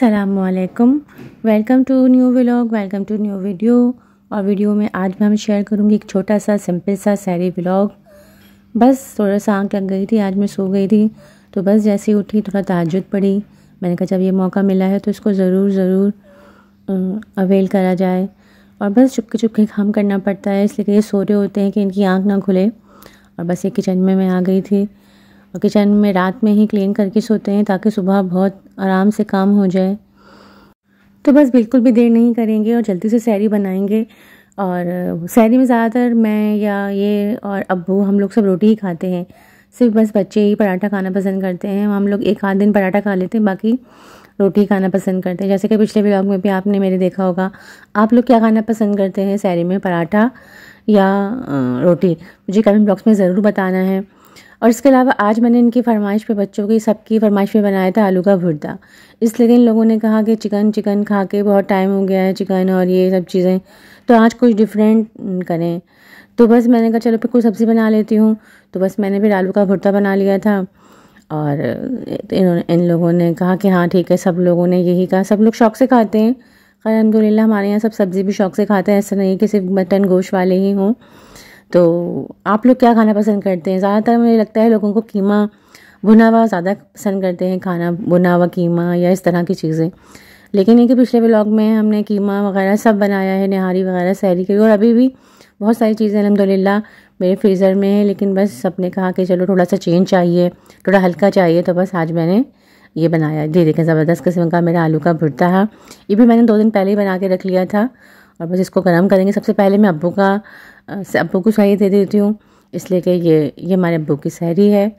अलकुम welcome to new vlog welcome to new video और video में आज मैं हम शेयर करूँगी एक छोटा सा सिंपल सा सैरी व्लॉग बस थोड़ा सा आँख लग गई थी आज मैं सो गई थी तो बस जैसे ही उठी थोड़ा ताजुद पड़ी मैंने कहा जब ये मौका मिला है तो इसको ज़रूर ज़रूर अवेल करा जाए और बस चुपके चुपके काम करना पड़ता है इसलिए ये सो रहे होते हैं कि इनकी आँख ना खुले और बस ये किचन में मैं आ गई थी और किचन में रात में ही क्लीन करके सोते हैं ताकि सुबह बहुत आराम से काम हो जाए तो बस बिल्कुल भी देर नहीं करेंगे और जल्दी से सैरी बनाएंगे और सैरी में ज़्यादातर मैं या ये और अबू हम लोग सब रोटी ही खाते हैं सिर्फ बस बच्चे ही पराठा खाना पसंद करते हैं हम लोग एक आध दिन पराठा खा लेते हैं बाकी रोटी खाना पसंद करते हैं जैसे कि पिछले ब्लॉग में भी आपने मेरे देखा होगा आप लोग क्या खाना पसंद करते हैं सैरी में पराठा या रोटी मुझे कमेंट बॉक्स में ज़रूर बताना है और इसके अलावा आज मैंने इनकी फरमाइश पे बच्चों की सबकी फरमाइश पे बनाया था आलू का भुर्दा इसलिए इन लोगों ने कहा कि चिकन चिकन खा के बहुत टाइम हो गया है चिकन और ये सब चीज़ें तो आज कुछ डिफरेंट करें तो बस मैंने कहा चलो फिर कुछ सब्ज़ी बना लेती हूँ तो बस मैंने फिर आलू का भुर्ता बना लिया था और तो इन्होंने इन लोगों ने कहा कि हाँ ठीक है सब लोगों ने यही कहा सब लोग शौक से खाते हैं खैर अलहमदिल्ला हमारे यहाँ सब सब्ज़ी भी शौक से खाते हैं ऐसा नहीं कि सिर्फ मटन गोश्त वाले ही हों तो आप लोग क्या खाना पसंद करते हैं ज़्यादातर मुझे लगता है लोगों को कीमा भुना हुआ ज़्यादा पसंद करते हैं खाना भुना हुआ कीमा या इस तरह की चीज़ें लेकिन ये कि पिछले ब्लॉग में हमने कीमा वगैरह सब बनाया है नहारी वगैरह सहरी के और अभी भी बहुत सारी चीज़ें अलहमदिल्ला मेरे फ्रीज़र में है लेकिन बस सबने कहा कि चलो थोड़ा सा चेंज चाहिए थोड़ा हल्का चाहिए तो बस आज मैंने ये बनाया जी देखें ज़बरदस्त किस्म का मेरा आलू का भुरता है ये भी मैंने दो दिन पहले ही बना के रख लिया था और बस इसको गर्म करेंगे सबसे पहले मैं अबू का अबू को सही दे देती हूँ इसलिए कि ये ये हमारे अबू की शायरी है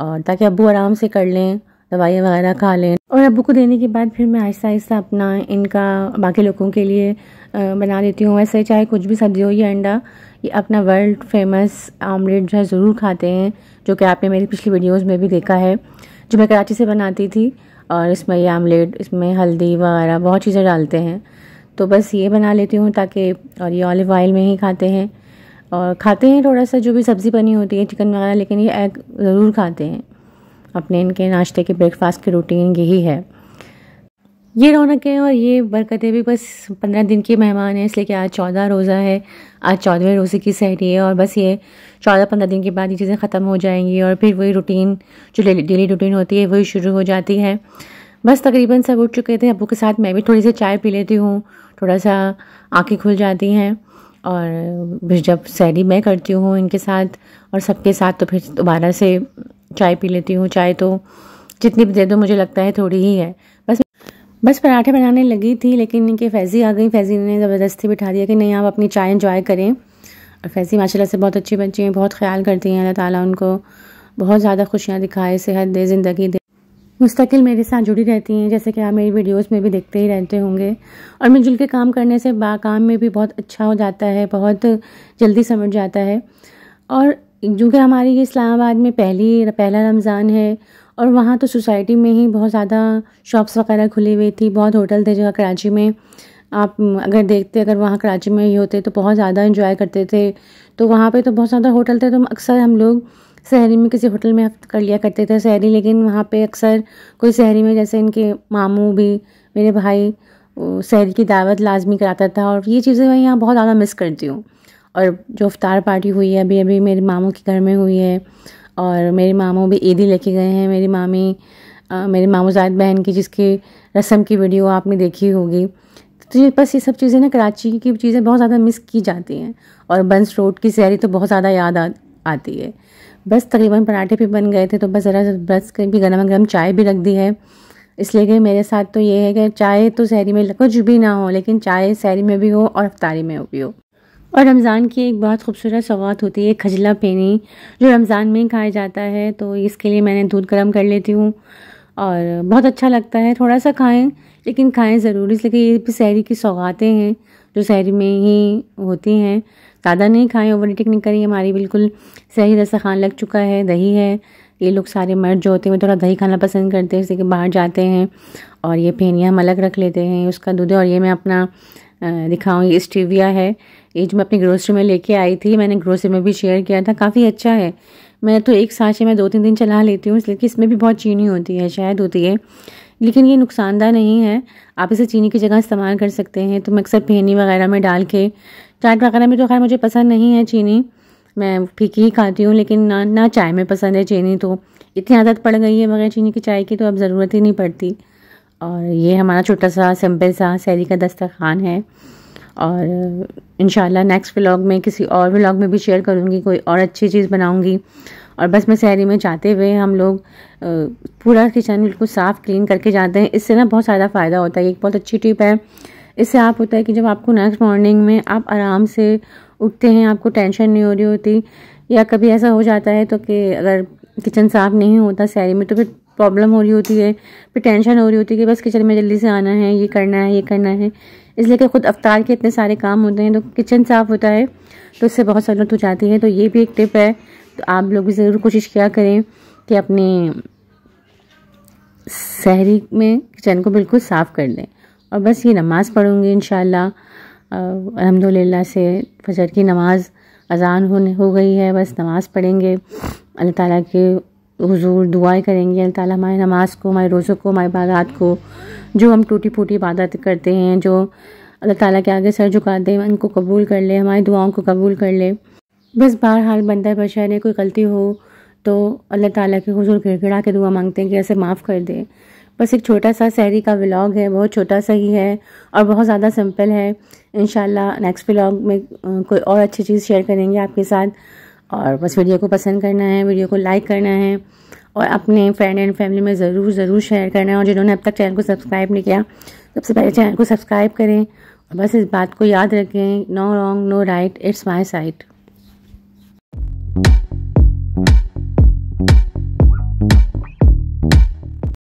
और ताकि अबू आराम से कर लें दवाइयाँ वगैरह खा लें और अबू को देने के बाद फिर मैं आहिस्ता आहिस्ता अपना इनका बाकी लोगों के लिए बना देती हूँ वैसे चाहे कुछ भी सब्जी हो या अंडा ये अपना वर्ल्ड फेमस आमलेट जो है ज़रूर खाते हैं जो कि आपने मेरी पिछली वीडियोज़ में भी देखा है जो मैं कराची से बनाती थी और इसमें ये आमलेट इसमें हल्दी वगैरह बहुत चीज़ें डालते हैं तो बस ये बना लेती हूँ ताकि और ये ऑलिव ऑयल में ही खाते हैं और खाते हैं थोड़ा सा जो भी सब्ज़ी बनी होती है चिकन वगैरह लेकिन ये एग ज़रूर खाते हैं अपने इनके नाश्ते के ब्रेकफास्ट की रूटीन यही है ये रौनकें और ये बरकतें भी बस पंद्रह दिन के मेहमान हैं इसलिए कि आज चौदह रोज़ा है आज चौदहवें रोज़े की सहरी है और बस ये चौदह पंद्रह दिन के बाद ये चीज़ें ख़त्म हो जाएंगी और फिर वही रूटीन जो डेली रूटीन होती है वही शुरू हो जाती है बस तकरीबन सब उठ चुके थे अबू के साथ मैं भी थोड़ी सी चाय पी लेती हूँ थोड़ा सा आंखें खुल जाती हैं और जब सैरी मैं करती हूँ इनके साथ और सबके साथ तो फिर दोबारा से चाय पी लेती हूँ चाय तो जितनी भी दे दो मुझे लगता है थोड़ी ही है बस बस पराठे बनाने लगी थी लेकिन इनके फैज़ी आ गई फैज़ी ने ज़बरदस्ती बिठा दिया कि नहीं आप अपनी चाय इन्जॉय करें और फैज़ी माशाल्लाह से बहुत अच्छी बच्ची हैं बहुत ख्याल करती हैं अल्लाह ताला उनको बहुत ज़्यादा खुशियाँ दिखाए सेहत दे ज़िंदगी दे मुस्तकिल मेरे साथ जुड़ी रहती हैं जैसे कि आप मेरी वीडियोस में भी देखते ही रहते होंगे और मिलजुल के काम करने से बा काम में भी बहुत अच्छा हो जाता है बहुत जल्दी समझ जाता है और जो कि हमारी ये इस्लामाबाद में पहली पहला रमज़ान है और वहाँ तो सोसाइटी में ही बहुत ज़्यादा शॉप्स वगैरह खुली हुई थी बहुत होटल थे जगह कराची में आप अगर देखते अगर वहाँ कराची में ही होते तो बहुत ज़्यादा इन्जॉय करते थे तो वहाँ पर तो बहुत ज़्यादा होटल थे तो अक्सर हम लोग शहरी में किसी होटल में कर लिया करते थे शहरी लेकिन वहाँ पे अक्सर कोई शहरी में जैसे इनके मामू भी मेरे भाई शहरी की दावत लाजमी कराता था और ये चीज़ें मैं यहाँ बहुत ज़्यादा मिस करती हूँ और जो अफ्तार पार्टी हुई है अभी अभी मेरे मामू के घर में हुई है और मेरे मामू भी ईदी लेके गए हैं मेरी मामी आ, मेरे मामूजाद बहन की जिसकी रस्म की वीडियो आपने देखी होगी तो ये बस ये सब चीज़ें ना कराची की चीज़ें बहुत ज़्यादा मिस की जाती हैं और बंस रोड की सैरी तो बहुत ज़्यादा याद आ, आती है बस तकरीबन पराठे भी बन गए थे तो बस ज़रा बस भी गर्मा गर्म चाय भी रख दी है इसलिए कि मेरे साथ तो ये है कि चाय तो शहरी में कुछ भी ना हो लेकिन चाय शहरी में भी हो और अफ्तारी में भी हो और रमज़ान की एक बहुत खूबसूरत सौगात होती है खजला पेनी जो रमज़ान में ही खाया जाता है तो इसके लिए मैंने दूध गर्म कर लेती हूँ और बहुत अच्छा लगता है थोड़ा सा खाएं लेकिन खाएं ज़रूरी इसलिए ये भी शहरी की सौगातें हैं जो शहर में ही होती हैं ज़्यादा नहीं खाएं ओवर ईटिंग नहीं करें हमारी बिल्कुल सही रसा खान लग चुका है दही है ये लोग सारे मर्द जो होते हैं थोड़ा दही खाना पसंद करते हैं जैसे कि बाहर जाते हैं और ये फेनिया हम अलग रख लेते हैं उसका दूध और ये मैं अपना दिखाऊँ ये स्टीविया है ये जो मैं अपनी ग्रोसरी में लेके आई थी मैंने ग्रोसरी में भी शेयर किया था काफ़ी अच्छा है मैं तो एक साँचे में दो तीन दिन चला लेती हूँ इसलिए कि इसमें भी बहुत चीनी होती है शायद होती है लेकिन ये नुकसानदा नहीं है आप इसे चीनी की जगह इस्तेमाल कर सकते हैं तो अक्सर फेनी वगैरह में डाल के चाट वगैरह में तो खैर मुझे पसंद नहीं है चीनी मैं फीकी ही खाती हूँ लेकिन ना ना चाय में पसंद है चीनी तो इतनी आदत पड़ गई है बगैर चीनी की चाय की तो अब ज़रूरत ही नहीं पड़ती और ये हमारा छोटा सा सिंपल सा सैरी का दस्तरखान है और इन नेक्स्ट व्लॉग में किसी और व्लॉग में भी शेयर करूँगी कोई और अच्छी चीज़ बनाऊँगी और बस में शहरी में जाते हुए हम लोग पूरा किचन बिल्कुल साफ़ क्लीन करके जाते हैं इससे ना बहुत ज़्यादा फ़ायदा होता है एक बहुत अच्छी टिप है इससे आप होता है कि जब आपको नेक्स्ट मॉर्निंग में आप आराम से उठते हैं आपको टेंशन नहीं हो रही होती या कभी ऐसा हो जाता है तो कि अगर किचन साफ़ नहीं होता शहरी में तो फिर प्रॉब्लम हो रही होती है फिर टेंशन हो रही होती है कि बस किचन में जल्दी से आना है ये करना है ये करना है इसलिए कि ख़ुद अवतार के इतने सारे काम होते हैं तो किचन साफ़ होता है तो इससे बहुत सहूलत हो जाती है तो ये भी एक टिप है तो आप लोग भी ज़रूर कोशिश किया करें कि अपने शहरी में किचन को बिल्कुल साफ़ कर लें और बस ये नमाज़ पढ़ूँगी इन शहमदिल्ला से फजर की नमाज़ अजान होने हो गई है बस नमाज़ पढ़ेंगे अल्लाह ताला के हजूर दुआएं करेंगे अल्लाह ताला हमारी नमाज़ को हमारे रोज़ों को हमारी बागात को जो हम टूटी फूटी इबादत करते हैं जो अल्लाह ताला के आगे सर झुकाते हैं उनको कबूल कर ले हमारी दुआओं को कबूल कर ले बस हाल बंदा बशर है कोई गलती हो तो अल्लाह ताला के हजूर गिड़गिड़ा के दुआ मांगते हैं कि ऐसे माफ़ कर दे बस एक छोटा सा सहरी का व्लॉग है बहुत छोटा सा ही है और बहुत ज़्यादा सिंपल है इन नेक्स्ट व्लॉग में कोई और अच्छी चीज़ शेयर करेंगे आपके साथ और बस वीडियो को पसंद करना है वीडियो को लाइक करना है और अपने फ्रेंड एंड फैमिली में ज़रूर ज़रूर शेयर करना है और जिन्होंने अब तक चैनल को सब्सक्राइब नहीं किया सबसे पहले चैनल को सब्सक्राइब करें और बस इस बात को याद रखें no wrong no right it's my site